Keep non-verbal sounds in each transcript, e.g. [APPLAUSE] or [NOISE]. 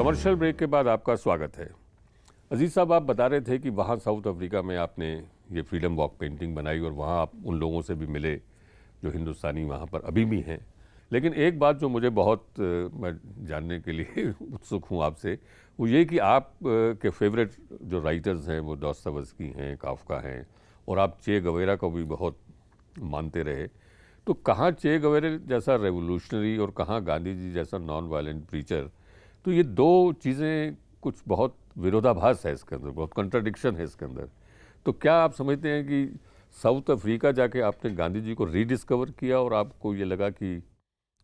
Commercial break के बाद आपका स्वागत है अजीज़ साहब आप बता रहे थे कि वहाँ साउथ अफ्रीका में आपने ये फ्रीडम वॉक पेंटिंग बनाई और वहाँ आप उन लोगों से भी मिले जो हिंदुस्तानी वहाँ पर अभी भी हैं लेकिन एक बात जो मुझे बहुत मैं जानने के लिए [LAUGHS] उत्सुक हूँ आपसे वो ये कि आप के फेवरेट जो राइटर्स हैं वो दौस्तवस्की हैं काफका हैं और आप चे गवेरा को भी बहुत मानते रहे तो कहाँ चे गवेरे जैसा रेवोल्यूशनरी और कहाँ गांधी जी जैसा नॉन वायलेंट प्रीचर तो ये दो चीज़ें कुछ बहुत विरोधाभास है इसके अंदर बहुत कंट्राडिक्शन है इसके अंदर तो क्या आप समझते हैं कि साउथ अफ्रीका जाके आपने गांधी जी को रीडिस्कवर किया और आपको ये लगा कि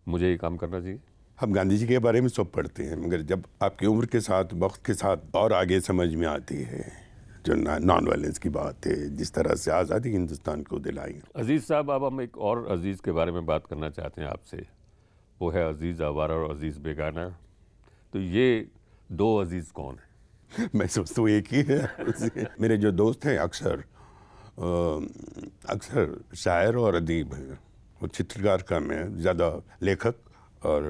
मुझे ये काम करना चाहिए हम गांधी जी के बारे में सब पढ़ते हैं मगर जब आपकी उम्र के साथ वक्त के साथ और आगे समझ में आती है जो नॉन वायलेंस की बात है जिस तरह से आज़ादी हिंदुस्तान को दिलाई अजीज़ साहब अब हम एक और अजीज़ के बारे में बात करना चाहते हैं आपसे वो है अजीज़ आवारा और अजीज़ बेगाना तो ये दो अजीज़ कौन है [LAUGHS] मैं सोचता हूँ एक ही है [LAUGHS] मेरे जो दोस्त हैं अक्सर अक्सर शायर और अदीब हैं वो चित्रकार का मैं ज़्यादा लेखक और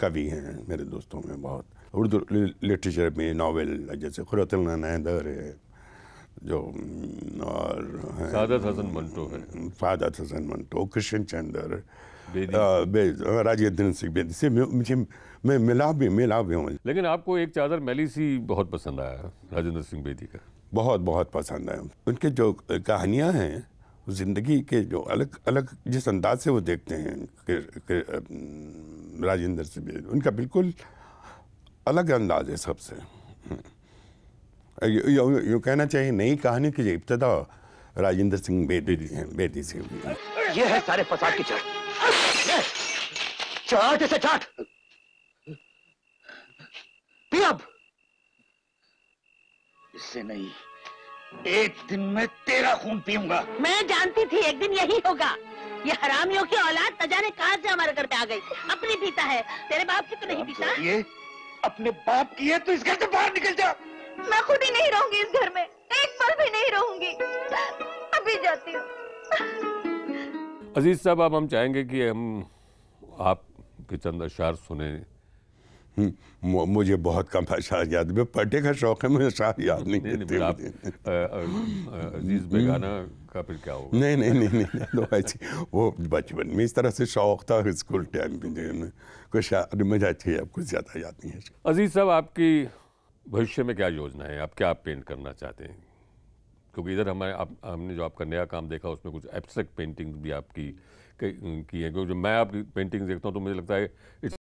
कवि हैं मेरे दोस्तों में बहुत उर्दू लिटरेचर में नावल जैसे ख़ुरतर है जो और सादत हसन मंटो है सादत हसन मंटो कृष्ण चंद्र हाँ, हाँ, राजगद्दन सिंह बेदी से मुझे मैं मिला भी मिला भी हूँ लेकिन आपको एक चादर मैली सी बहुत पसंद आया राजेंद्र सिंह बेदी का बहुत बहुत पसंद आया उनके जो कहानियाँ हैं ज़िंदगी के जो अलग अलग जिस अंदाज से वो देखते हैं राजेंद्र सिंह बेदी उनका बिल्कुल अलग अंदाज है सबसे हम्म। यूँ कहना चाहिए नई कहानी की जो इब्तदा राजेंद्र सिंह बेदी बेदी से ये है सारे फसाद की चाट चाट इसे चाट पी अब इससे नहीं एक दिन में तेरा खून पीऊंगा मैं जानती थी एक दिन यही होगा ये हरामियों की औलाद न जाने कहा से हमारे घर पे आ गई अपनी पीता है तेरे बाप की तो नहीं पीता ये अपने बाप की है तो इस घर से बाहर निकल जा मैं खुद ही नहीं रहूंगी इस घर में साल भी नहीं रहूंगी अभी जाती हूँ अजीज साहब अब हम चाहेंगे कि हम आपके चंद अशार सुने हम्म, मुझे बहुत कम अशार याद मैं पटे का शौक है मुझे शार याद नहीं, नहीं, नहीं आप, आ, आ, अजीज बेगाना हम्म। का फिर क्या होगा नहीं नहीं नहीं नहीं, नहीं तो ऐसी वो बचपन में इस तरह से शौक था स्कूल टाइम में कोई शार मुझे है कुछ ज़्यादा याद नहीं है अजीज साहब आपकी भविष्य में क्या योजना है आप क्या पेंट करना चाहते हैं क्योंकि इधर हमारे आप हमने जो आपका नया काम देखा उसमें कुछ एब्स्ट्रैक्ट पेंटिंग्स भी आपकी की है क्योंकि मैं आपकी पेंटिंग्स देखता हूँ तो मुझे लगता है